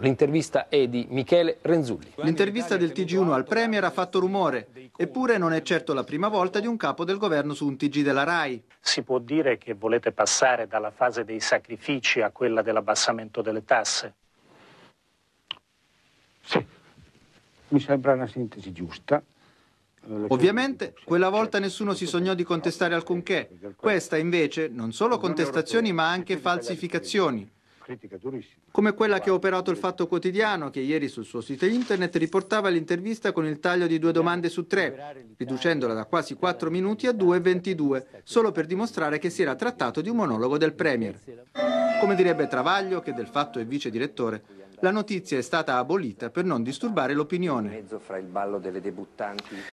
L'intervista è di Michele Renzulli. L'intervista del TG1 al Premier ha fatto rumore, eppure non è certo la prima volta di un capo del governo su un TG della RAI. Si può dire che volete passare dalla fase dei sacrifici a quella dell'abbassamento delle tasse? Sì, mi sembra una sintesi giusta. Eh, Ovviamente quella volta nessuno si sognò di contestare alcunché. Questa invece non solo contestazioni ma anche falsificazioni critica durissima. Come quella che ha operato il Fatto Quotidiano, che ieri sul suo sito internet riportava l'intervista con il taglio di due domande su tre, riducendola da quasi 4 minuti a 2,22, solo per dimostrare che si era trattato di un monologo del Premier. Come direbbe Travaglio, che del Fatto è vice direttore, la notizia è stata abolita per non disturbare l'opinione.